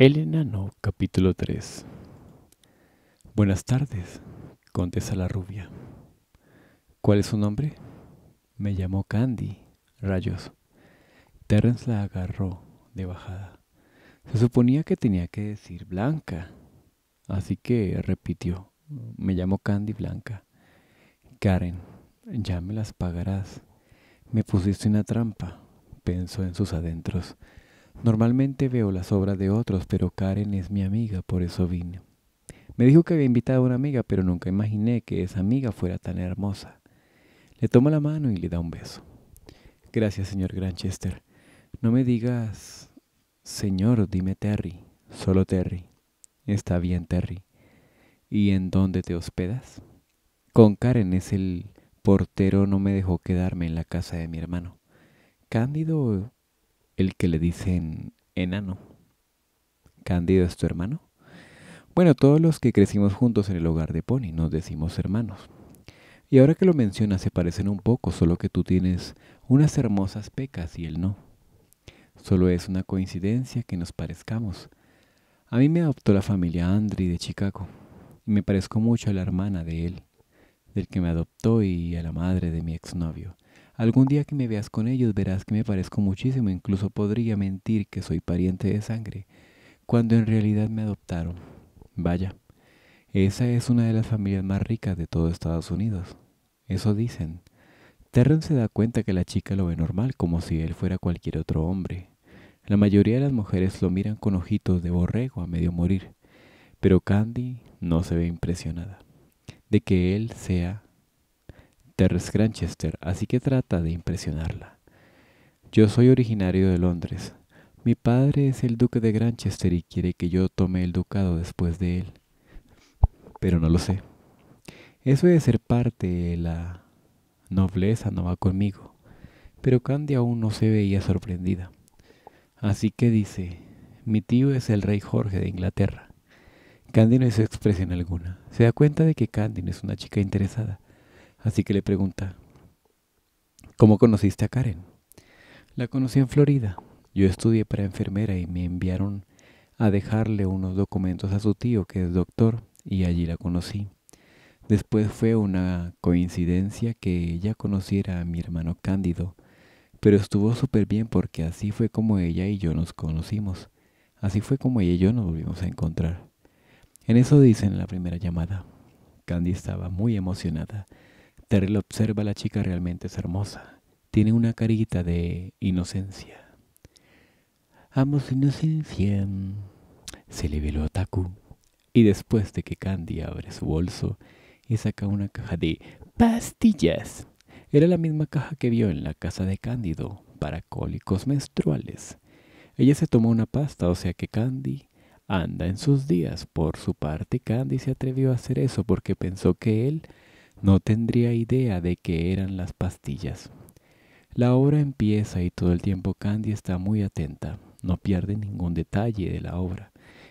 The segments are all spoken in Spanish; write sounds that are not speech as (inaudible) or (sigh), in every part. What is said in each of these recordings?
El enano, capítulo 3. Buenas tardes, contesta la rubia. ¿Cuál es su nombre? Me llamó Candy. Rayos. Terrence la agarró de bajada. Se suponía que tenía que decir Blanca. Así que repitió. Me llamo Candy Blanca. Karen, ya me las pagarás. Me pusiste una trampa, pensó en sus adentros. Normalmente veo las obras de otros, pero Karen es mi amiga, por eso vine. Me dijo que había invitado a una amiga, pero nunca imaginé que esa amiga fuera tan hermosa. Le tomo la mano y le da un beso. Gracias, señor Granchester. No me digas, señor, dime Terry, solo Terry. Está bien, Terry. ¿Y en dónde te hospedas? Con Karen es el portero, no me dejó quedarme en la casa de mi hermano. Cándido el que le dicen enano. ¿Cándido es tu hermano? Bueno, todos los que crecimos juntos en el hogar de Pony nos decimos hermanos. Y ahora que lo mencionas se parecen un poco, solo que tú tienes unas hermosas pecas y él no. Solo es una coincidencia que nos parezcamos. A mí me adoptó la familia Andri de Chicago y me parezco mucho a la hermana de él, del que me adoptó y a la madre de mi exnovio. Algún día que me veas con ellos verás que me parezco muchísimo, incluso podría mentir que soy pariente de sangre, cuando en realidad me adoptaron. Vaya, esa es una de las familias más ricas de todo Estados Unidos. Eso dicen. Terren se da cuenta que la chica lo ve normal, como si él fuera cualquier otro hombre. La mayoría de las mujeres lo miran con ojitos de borrego a medio morir, pero Candy no se ve impresionada de que él sea de Granchester, así que trata de impresionarla. Yo soy originario de Londres. Mi padre es el duque de Granchester y quiere que yo tome el ducado después de él. Pero no lo sé. Eso de ser parte de la nobleza no va conmigo. Pero Candy aún no se veía sorprendida. Así que dice, mi tío es el rey Jorge de Inglaterra. Candy no hizo expresión alguna. Se da cuenta de que Candy no es una chica interesada Así que le pregunta, ¿cómo conociste a Karen? La conocí en Florida. Yo estudié para enfermera y me enviaron a dejarle unos documentos a su tío, que es doctor, y allí la conocí. Después fue una coincidencia que ella conociera a mi hermano Cándido, pero estuvo súper bien porque así fue como ella y yo nos conocimos. Así fue como ella y yo nos volvimos a encontrar. En eso dicen la primera llamada. Candy estaba muy emocionada Terry observa observa, la chica realmente es hermosa. Tiene una carita de inocencia. Amo inocencia. Se le veló a Taku. Y después de que Candy abre su bolso y saca una caja de pastillas. Era la misma caja que vio en la casa de Cándido para cólicos menstruales. Ella se tomó una pasta, o sea que Candy anda en sus días. Por su parte, Candy se atrevió a hacer eso porque pensó que él no tendría idea de qué eran las pastillas. La obra empieza y todo el tiempo Candy está muy atenta, no pierde ningún detalle de la obra.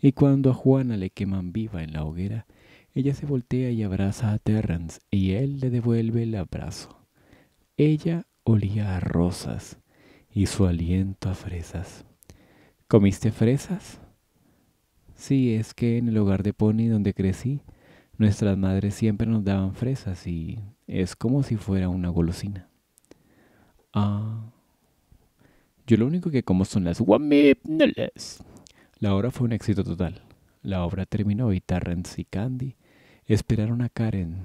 Y cuando a Juana le queman viva en la hoguera, ella se voltea y abraza a Terrance y él le devuelve el abrazo. Ella olía a rosas y su aliento a fresas. ¿Comiste fresas? Sí, es que en el hogar de Pony donde crecí, Nuestras madres siempre nos daban fresas y es como si fuera una golosina. Ah. Yo lo único que como son las guamipneles. La obra fue un éxito total. La obra terminó y Terrence y Candy esperaron a Karen.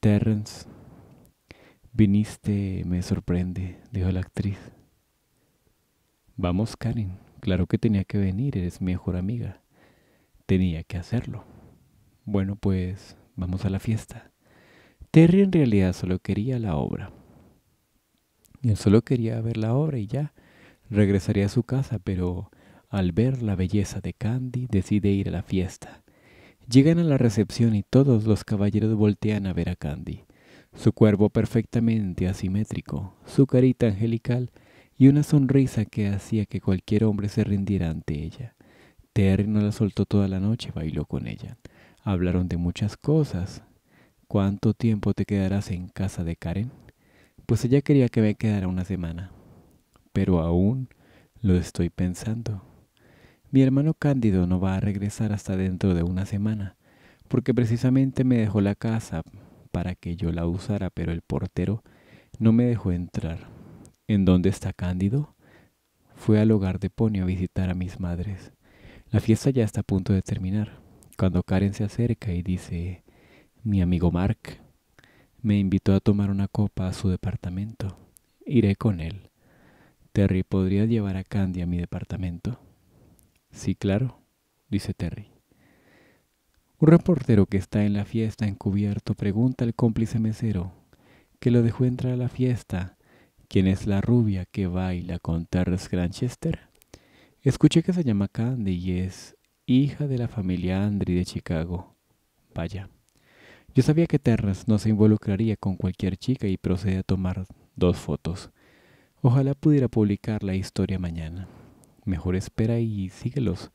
Terrence, viniste, me sorprende, dijo la actriz. Vamos, Karen, claro que tenía que venir, eres mi mejor amiga. Tenía que hacerlo. Bueno, pues vamos a la fiesta. Terry en realidad solo quería la obra. Él solo quería ver la obra y ya. Regresaría a su casa, pero al ver la belleza de Candy decide ir a la fiesta. Llegan a la recepción y todos los caballeros voltean a ver a Candy. Su cuerpo perfectamente asimétrico, su carita angelical y una sonrisa que hacía que cualquier hombre se rindiera ante ella. Terry no la soltó toda la noche, bailó con ella. Hablaron de muchas cosas. ¿Cuánto tiempo te quedarás en casa de Karen? Pues ella quería que me quedara una semana. Pero aún lo estoy pensando. Mi hermano Cándido no va a regresar hasta dentro de una semana, porque precisamente me dejó la casa para que yo la usara, pero el portero no me dejó entrar. ¿En dónde está Cándido? Fue al hogar de Ponio a visitar a mis madres. La fiesta ya está a punto de terminar cuando Karen se acerca y dice, mi amigo Mark me invitó a tomar una copa a su departamento. Iré con él. Terry, ¿podrías llevar a Candy a mi departamento? Sí, claro, dice Terry. Un reportero que está en la fiesta encubierto pregunta al cómplice mesero que lo dejó entrar a la fiesta quién es la rubia que baila con Terrence Granchester. Escuché que se llama Candy y es hija de la familia Andri de Chicago. Vaya. Yo sabía que Terrence no se involucraría con cualquier chica y procede a tomar dos fotos. Ojalá pudiera publicar la historia mañana. Mejor espera y síguelos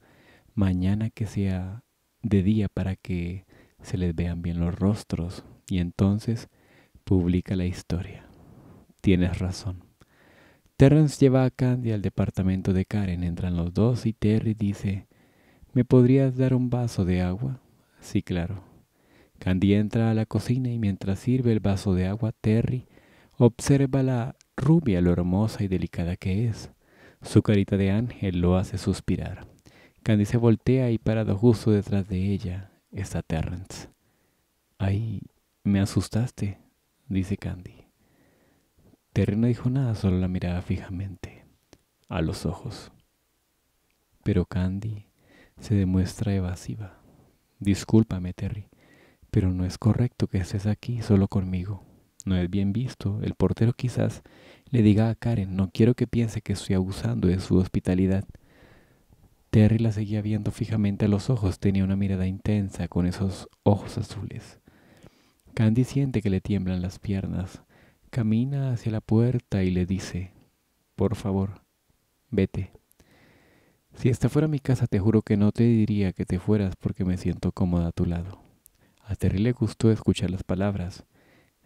mañana que sea de día para que se les vean bien los rostros y entonces publica la historia. Tienes razón. Terrence lleva a Candy al departamento de Karen, entran los dos y Terry dice, ¿Me podrías dar un vaso de agua? Sí, claro. Candy entra a la cocina y mientras sirve el vaso de agua, Terry observa la rubia, lo hermosa y delicada que es. Su carita de ángel lo hace suspirar. Candy se voltea y parado justo detrás de ella está Terrence. Ay, me asustaste, dice Candy. Terry no dijo nada, solo la miraba fijamente, a los ojos. Pero Candy se demuestra evasiva. Discúlpame, Terry, pero no es correcto que estés aquí solo conmigo. No es bien visto. El portero quizás le diga a Karen, no quiero que piense que estoy abusando de su hospitalidad. Terry la seguía viendo fijamente a los ojos, tenía una mirada intensa con esos ojos azules. Candy siente que le tiemblan las piernas, camina hacia la puerta y le dice, por favor, vete. Si esta fuera mi casa, te juro que no te diría que te fueras porque me siento cómoda a tu lado. A Terry le gustó escuchar las palabras.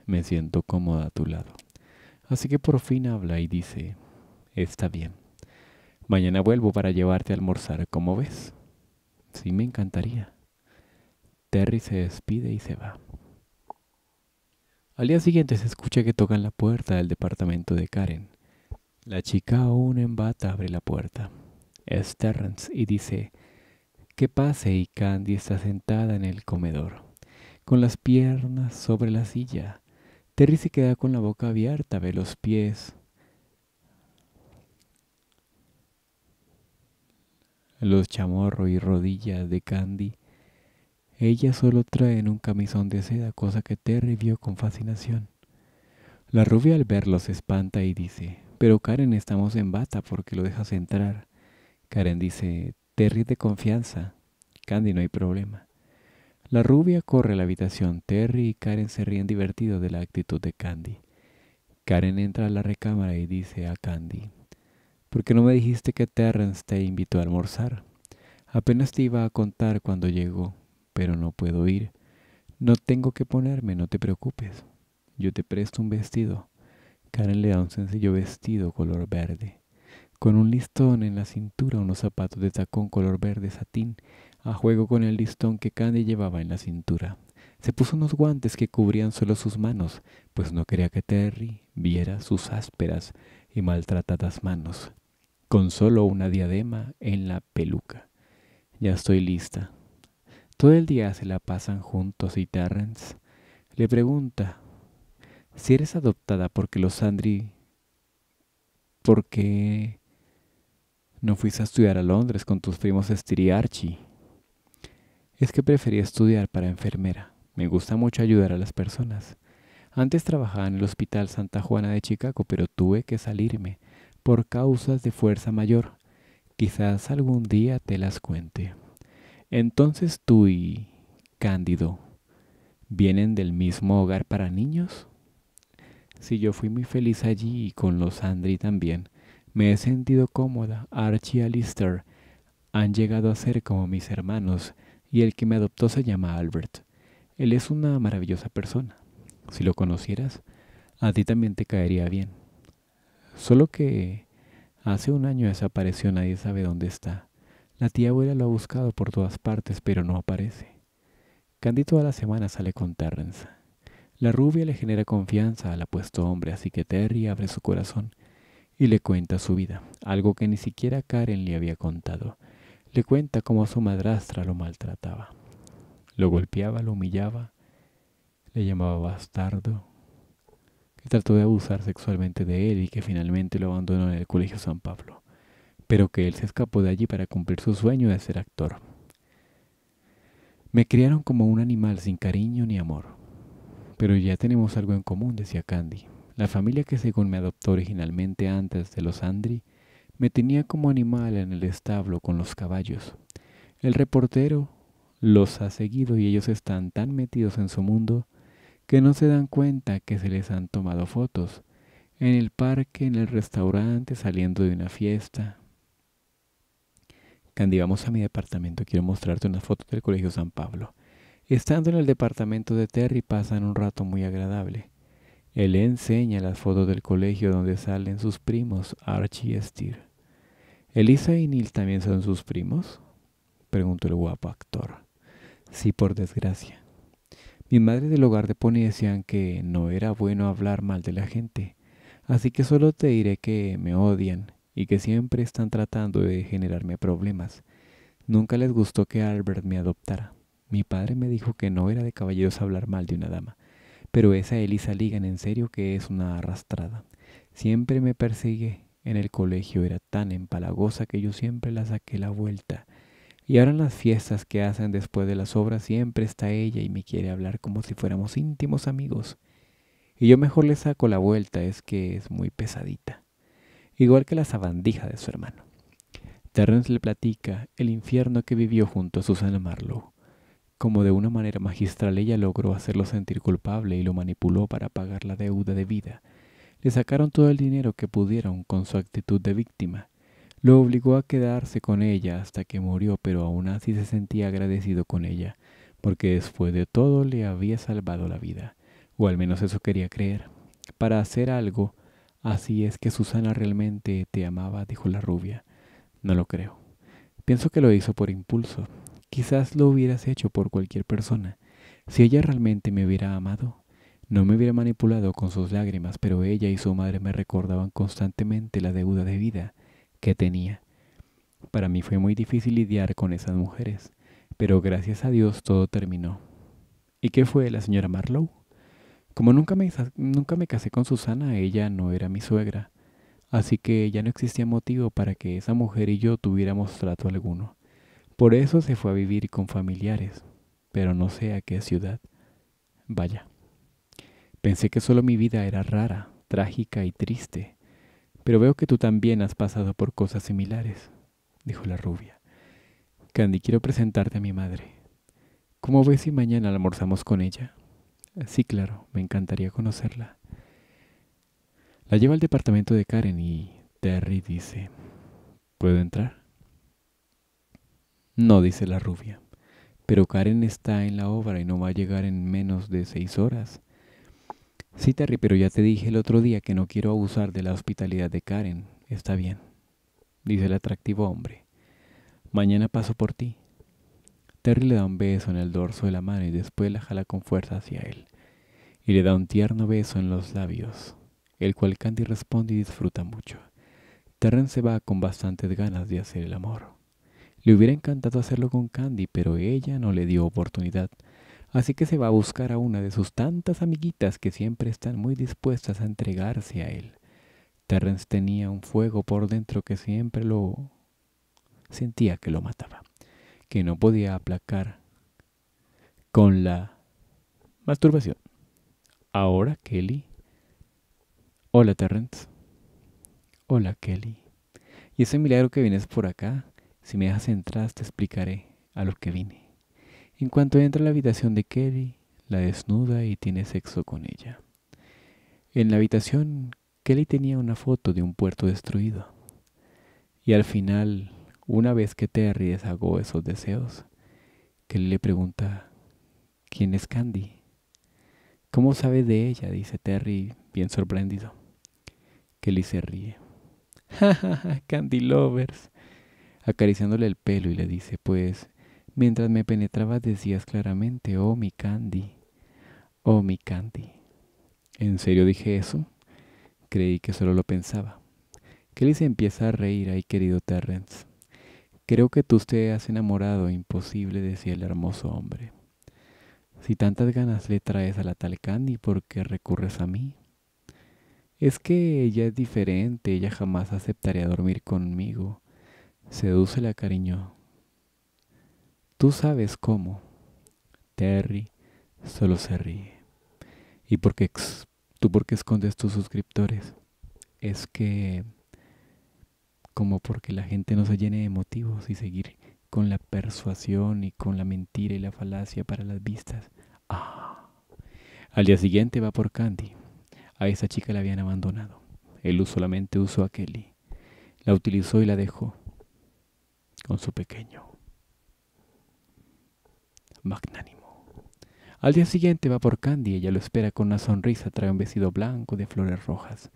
Me siento cómoda a tu lado. Así que por fin habla y dice, está bien. Mañana vuelvo para llevarte a almorzar, ¿cómo ves? Sí, me encantaría. Terry se despide y se va. Al día siguiente se escucha que tocan la puerta del departamento de Karen. La chica aún en bata abre la puerta y dice, que pase y Candy está sentada en el comedor, con las piernas sobre la silla. Terry se queda con la boca abierta, ve los pies. Los chamorro y rodillas de Candy. Ella solo trae en un camisón de seda, cosa que Terry vio con fascinación. La rubia al verlos se espanta y dice, pero Karen estamos en bata porque lo dejas entrar. Karen dice, Terry de confianza. Candy, no hay problema. La rubia corre a la habitación. Terry y Karen se ríen divertidos de la actitud de Candy. Karen entra a la recámara y dice a Candy, ¿por qué no me dijiste que Terrence te invitó a almorzar? Apenas te iba a contar cuando llegó, pero no puedo ir. No tengo que ponerme, no te preocupes. Yo te presto un vestido. Karen le da un sencillo vestido color verde con un listón en la cintura, unos zapatos de tacón color verde satín, a juego con el listón que Candy llevaba en la cintura. Se puso unos guantes que cubrían solo sus manos, pues no quería que Terry viera sus ásperas y maltratadas manos, con solo una diadema en la peluca. Ya estoy lista. Todo el día se la pasan juntos y Terrence le pregunta si eres adoptada porque los Andri... porque no fuiste a estudiar a Londres con tus primos Esther y Archie. Es que preferí estudiar para enfermera. Me gusta mucho ayudar a las personas. Antes trabajaba en el Hospital Santa Juana de Chicago, pero tuve que salirme por causas de fuerza mayor. Quizás algún día te las cuente. Entonces tú y Cándido vienen del mismo hogar para niños. sí, yo fui muy feliz allí y con los Andri también. Me he sentido cómoda. Archie y Alistair han llegado a ser como mis hermanos y el que me adoptó se llama Albert. Él es una maravillosa persona. Si lo conocieras, a ti también te caería bien. Solo que hace un año desapareció, nadie sabe dónde está. La tía abuela lo ha buscado por todas partes, pero no aparece. Candy toda la semana sale con Terrence. La rubia le genera confianza al apuesto hombre, así que Terry abre su corazón y le cuenta su vida, algo que ni siquiera Karen le había contado. Le cuenta cómo a su madrastra lo maltrataba. Lo golpeaba, lo humillaba, le llamaba bastardo, que trató de abusar sexualmente de él y que finalmente lo abandonó en el Colegio San Pablo, pero que él se escapó de allí para cumplir su sueño de ser actor. Me criaron como un animal sin cariño ni amor, pero ya tenemos algo en común, decía Candy. La familia que según me adoptó originalmente antes de los Andri, me tenía como animal en el establo con los caballos. El reportero los ha seguido y ellos están tan metidos en su mundo que no se dan cuenta que se les han tomado fotos en el parque, en el restaurante, saliendo de una fiesta. Candy, vamos a mi departamento, quiero mostrarte una foto del Colegio San Pablo. Estando en el departamento de Terry pasan un rato muy agradable. Él enseña las fotos del colegio donde salen sus primos Archie y Steer. ¿Elisa y Neil también son sus primos? Preguntó el guapo actor. Sí, por desgracia. Mi madre del hogar de Pony decían que no era bueno hablar mal de la gente, así que solo te diré que me odian y que siempre están tratando de generarme problemas. Nunca les gustó que Albert me adoptara. Mi padre me dijo que no era de caballeros hablar mal de una dama pero esa Elisa Ligan en serio que es una arrastrada. Siempre me persigue. En el colegio era tan empalagosa que yo siempre la saqué la vuelta. Y ahora en las fiestas que hacen después de las obras siempre está ella y me quiere hablar como si fuéramos íntimos amigos. Y yo mejor le saco la vuelta, es que es muy pesadita. Igual que la sabandija de su hermano. Terrence le platica el infierno que vivió junto a Susana Marlowe como de una manera magistral ella logró hacerlo sentir culpable y lo manipuló para pagar la deuda de vida. Le sacaron todo el dinero que pudieron con su actitud de víctima. Lo obligó a quedarse con ella hasta que murió, pero aún así se sentía agradecido con ella, porque después de todo le había salvado la vida, o al menos eso quería creer. Para hacer algo, así es que Susana realmente te amaba, dijo la rubia. No lo creo. Pienso que lo hizo por impulso, Quizás lo hubieras hecho por cualquier persona. Si ella realmente me hubiera amado, no me hubiera manipulado con sus lágrimas, pero ella y su madre me recordaban constantemente la deuda de vida que tenía. Para mí fue muy difícil lidiar con esas mujeres, pero gracias a Dios todo terminó. ¿Y qué fue la señora Marlowe? Como nunca me, nunca me casé con Susana, ella no era mi suegra, así que ya no existía motivo para que esa mujer y yo tuviéramos trato alguno. Por eso se fue a vivir con familiares, pero no sé a qué ciudad. Vaya. Pensé que solo mi vida era rara, trágica y triste, pero veo que tú también has pasado por cosas similares, dijo la rubia. Candy, quiero presentarte a mi madre. ¿Cómo ves si mañana almorzamos con ella? Sí, claro, me encantaría conocerla. La lleva al departamento de Karen y Terry dice, ¿puedo entrar? No, dice la rubia. Pero Karen está en la obra y no va a llegar en menos de seis horas. Sí, Terry, pero ya te dije el otro día que no quiero abusar de la hospitalidad de Karen. Está bien, dice el atractivo hombre. Mañana paso por ti. Terry le da un beso en el dorso de la mano y después la jala con fuerza hacia él. Y le da un tierno beso en los labios, el cual Candy responde y disfruta mucho. Terren se va con bastantes ganas de hacer el amor. Le hubiera encantado hacerlo con Candy, pero ella no le dio oportunidad. Así que se va a buscar a una de sus tantas amiguitas que siempre están muy dispuestas a entregarse a él. Terrence tenía un fuego por dentro que siempre lo sentía que lo mataba, que no podía aplacar con la masturbación. Ahora Kelly. Hola Terrence. Hola Kelly. Y ese milagro que vienes por acá. Si me dejas entrar, te explicaré a lo que vine. En cuanto entra a la habitación de Kelly, la desnuda y tiene sexo con ella. En la habitación, Kelly tenía una foto de un puerto destruido. Y al final, una vez que Terry deshagó esos deseos, Kelly le pregunta, ¿quién es Candy? ¿Cómo sabes de ella? dice Terry, bien sorprendido. Kelly se ríe. (laughs) ja, ja! Candy Lovers, acariciándole el pelo y le dice, pues, mientras me penetraba decías claramente, oh mi Candy, oh mi Candy. ¿En serio dije eso? Creí que solo lo pensaba. Kelly se empieza a reír ahí, querido Terrence. Creo que tú te has enamorado, imposible, decía el hermoso hombre. Si tantas ganas le traes a la tal Candy, ¿por qué recurres a mí? Es que ella es diferente, ella jamás aceptaría dormir conmigo la cariño. Tú sabes cómo. Terry solo se ríe. ¿Y por qué tú por qué escondes tus suscriptores? Es que como porque la gente no se llene de motivos y seguir con la persuasión y con la mentira y la falacia para las vistas. Ah. Al día siguiente va por Candy. A esa chica la habían abandonado. Él solamente usó a Kelly. La utilizó y la dejó con su pequeño. Magnánimo. Al día siguiente va por Candy, ella lo espera con una sonrisa, trae un vestido blanco de flores rojas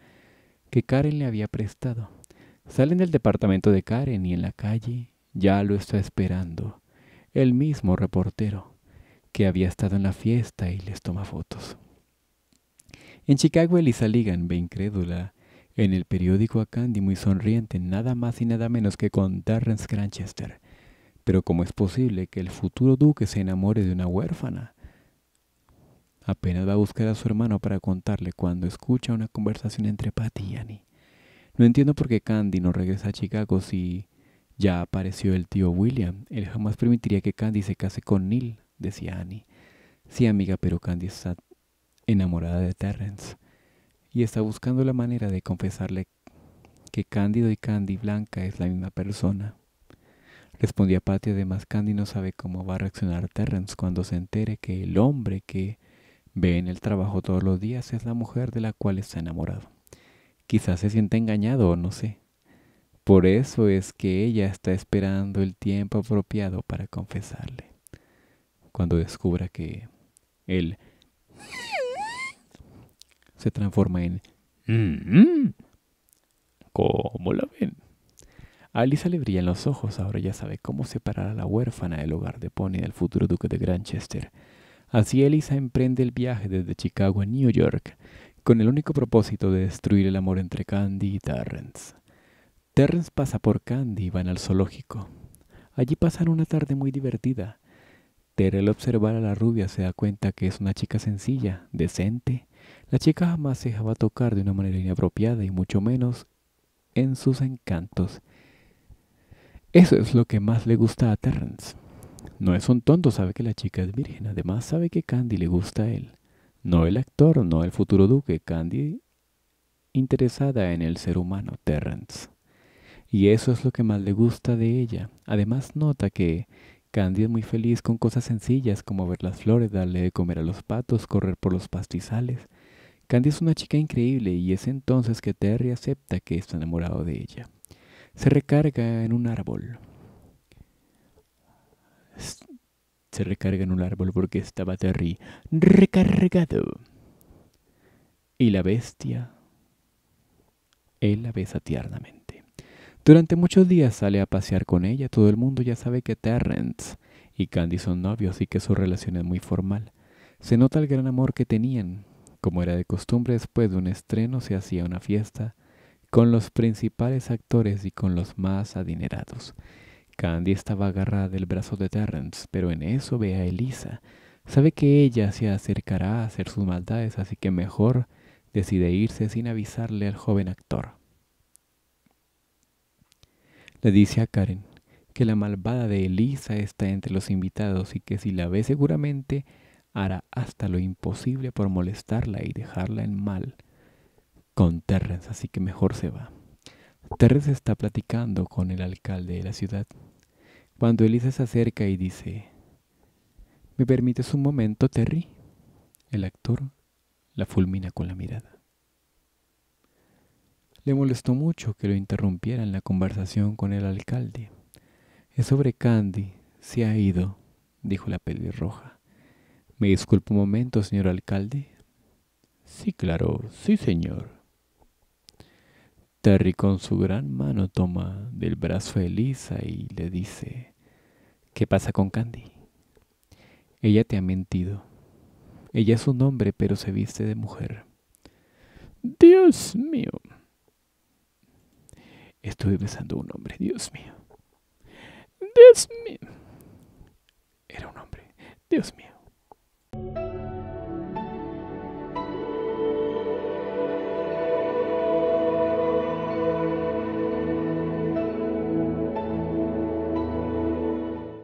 que Karen le había prestado. Salen del departamento de Karen y en la calle ya lo está esperando el mismo reportero que había estado en la fiesta y les toma fotos. En Chicago Elisa Ligan ve incrédula en el periódico a Candy muy sonriente, nada más y nada menos que con Terrence Granchester. Pero ¿cómo es posible que el futuro duque se enamore de una huérfana? Apenas va a buscar a su hermano para contarle cuando escucha una conversación entre Patty y Annie. No entiendo por qué Candy no regresa a Chicago si ya apareció el tío William. Él jamás permitiría que Candy se case con Neil, decía Annie. Sí, amiga, pero Candy está enamorada de Terrence y está buscando la manera de confesarle que Cándido y Candy Blanca es la misma persona. Respondía Patty, además Candy no sabe cómo va a reaccionar Terrence cuando se entere que el hombre que ve en el trabajo todos los días es la mujer de la cual está enamorado. Quizás se sienta engañado o no sé. Por eso es que ella está esperando el tiempo apropiado para confesarle. Cuando descubra que él se transforma en... Mm-hmm. ¿Cómo la ven? A le le brillan los ojos, ahora ya sabe cómo separar a la huérfana del hogar de Pony del futuro duque de Granchester. Así Elisa emprende el viaje desde Chicago a New York, con el único propósito de destruir el amor entre Candy y Terrence. Terrence pasa por Candy y van al zoológico. Allí pasan una tarde muy divertida. Terrence al observar a la rubia se da cuenta que es una chica sencilla, decente la chica jamás se dejaba tocar de una manera inapropiada y mucho menos en sus encantos. Eso es lo que más le gusta a Terrence. No es un tonto, sabe que la chica es virgen, además sabe que Candy le gusta a él. No el actor, no el futuro duque, Candy interesada en el ser humano, Terrence. Y eso es lo que más le gusta de ella. Además nota que Candy es muy feliz con cosas sencillas como ver las flores, darle de comer a los patos, correr por los pastizales, Candy es una chica increíble y es entonces que Terry acepta que está enamorado de ella. Se recarga en un árbol. Se recarga en un árbol porque estaba Terry recargado. Y la bestia, él la besa tiernamente. Durante muchos días sale a pasear con ella. Todo el mundo ya sabe que Terrence y Candy son novios y que su relación es muy formal. Se nota el gran amor que tenían como era de costumbre, después de un estreno se hacía una fiesta con los principales actores y con los más adinerados. Candy estaba agarrada del brazo de Terrence, pero en eso ve a Elisa. Sabe que ella se acercará a hacer sus maldades, así que mejor decide irse sin avisarle al joven actor. Le dice a Karen que la malvada de Elisa está entre los invitados y que si la ve seguramente hará hasta lo imposible por molestarla y dejarla en mal con Terrence, así que mejor se va. Terrence está platicando con el alcalde de la ciudad. Cuando Elisa se acerca y dice, ¿me permites un momento, Terry? El actor la fulmina con la mirada. Le molestó mucho que lo interrumpiera en la conversación con el alcalde. Es sobre Candy, se ha ido, dijo la pelirroja. Me disculpo un momento, señor alcalde. Sí, claro, sí, señor. Terry con su gran mano toma del brazo a Elisa y le dice, ¿qué pasa con Candy? Ella te ha mentido. Ella es un hombre, pero se viste de mujer. Dios mío. Estuve besando a un hombre, Dios mío. Dios mío. Era un hombre, Dios mío. Thank you.